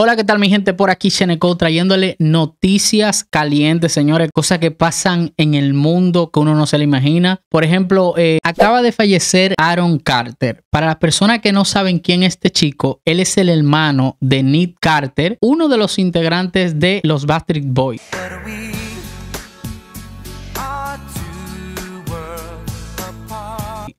Hola, ¿qué tal mi gente? Por aquí Cheneco trayéndole noticias calientes, señores, cosas que pasan en el mundo que uno no se le imagina. Por ejemplo, eh, acaba de fallecer Aaron Carter. Para las personas que no saben quién es este chico, él es el hermano de Nick Carter, uno de los integrantes de los Bastard Boys.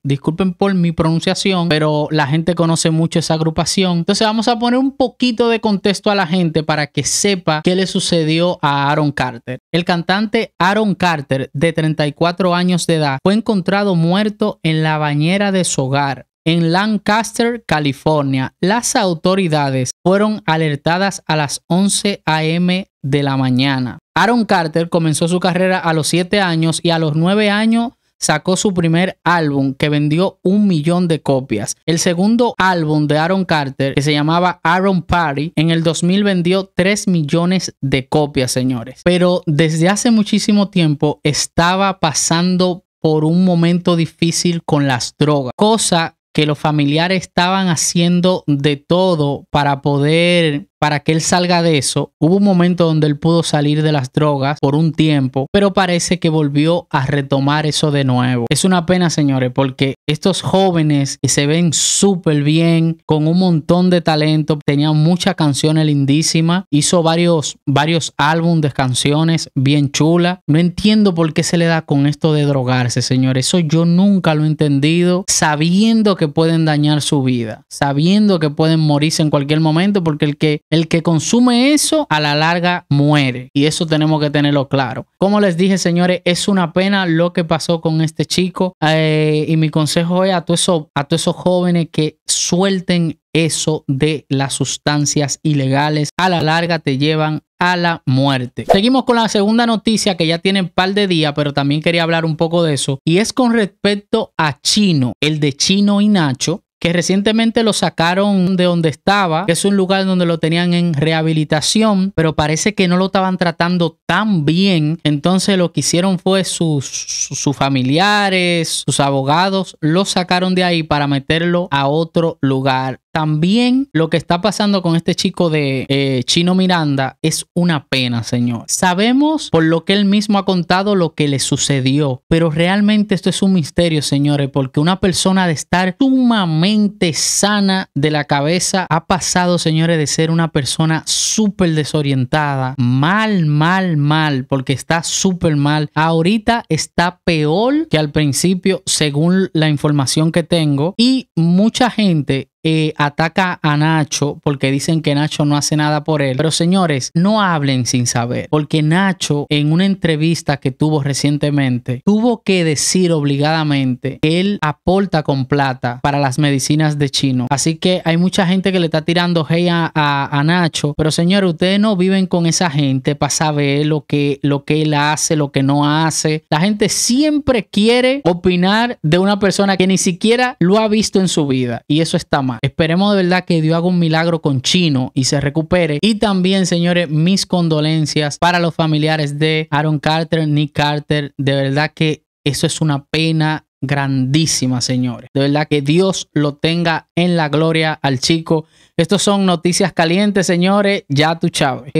Disculpen por mi pronunciación, pero la gente conoce mucho esa agrupación. Entonces vamos a poner un poquito de contexto a la gente para que sepa qué le sucedió a Aaron Carter. El cantante Aaron Carter, de 34 años de edad, fue encontrado muerto en la bañera de su hogar en Lancaster, California. Las autoridades fueron alertadas a las 11 a.m. de la mañana. Aaron Carter comenzó su carrera a los 7 años y a los 9 años sacó su primer álbum que vendió un millón de copias. El segundo álbum de Aaron Carter, que se llamaba Aaron Party, en el 2000 vendió 3 millones de copias, señores. Pero desde hace muchísimo tiempo estaba pasando por un momento difícil con las drogas, cosa que los familiares estaban haciendo de todo para poder para que él salga de eso. Hubo un momento donde él pudo salir de las drogas por un tiempo, pero parece que volvió a retomar eso de nuevo. Es una pena, señores, porque estos jóvenes que se ven súper bien, con un montón de talento, tenían muchas canciones lindísimas, hizo varios, varios álbumes de canciones bien chula. No entiendo por qué se le da con esto de drogarse, señores. Eso yo nunca lo he entendido, sabiendo que pueden dañar su vida, sabiendo que pueden morirse en cualquier momento, porque el que el que consume eso a la larga muere. Y eso tenemos que tenerlo claro. Como les dije, señores, es una pena lo que pasó con este chico. Eh, y mi consejo es a todos esos, a todos esos jóvenes que suelten eso de las sustancias ilegales a la larga te llevan a la muerte. Seguimos con la segunda noticia que ya tiene un par de días, pero también quería hablar un poco de eso. Y es con respecto a Chino, el de Chino y Nacho, que recientemente lo sacaron de donde estaba, que es un lugar donde lo tenían en rehabilitación, pero parece que no lo estaban tratando tan bien. Entonces lo que hicieron fue sus, sus familiares, sus abogados, lo sacaron de ahí para meterlo a otro lugar también lo que está pasando con este chico de eh, Chino Miranda es una pena, señor. Sabemos por lo que él mismo ha contado lo que le sucedió, pero realmente esto es un misterio, señores, porque una persona de estar sumamente sana de la cabeza ha pasado, señores, de ser una persona súper desorientada, mal, mal, mal, porque está súper mal. Ahorita está peor que al principio, según la información que tengo, y mucha gente eh, ataca a Nacho porque dicen que Nacho no hace nada por él. Pero señores, no hablen sin saber, porque Nacho en una entrevista que tuvo recientemente tuvo que decir obligadamente que él aporta con plata para las medicinas de chino. Así que hay mucha gente que le está tirando hey a, Nacho, pero señores, ustedes no viven con esa gente para saber lo que, lo que él hace, lo que no hace. La gente siempre quiere opinar de una persona que ni siquiera lo ha visto en su vida y eso está mal. Esperemos de verdad que Dios haga un milagro con Chino y se recupere. Y también, señores, mis condolencias para los familiares de Aaron Carter, Nick Carter. De verdad que eso es una pena grandísima, señores. De verdad que Dios lo tenga en la gloria al chico. Estos son noticias calientes, señores. Ya tu chave.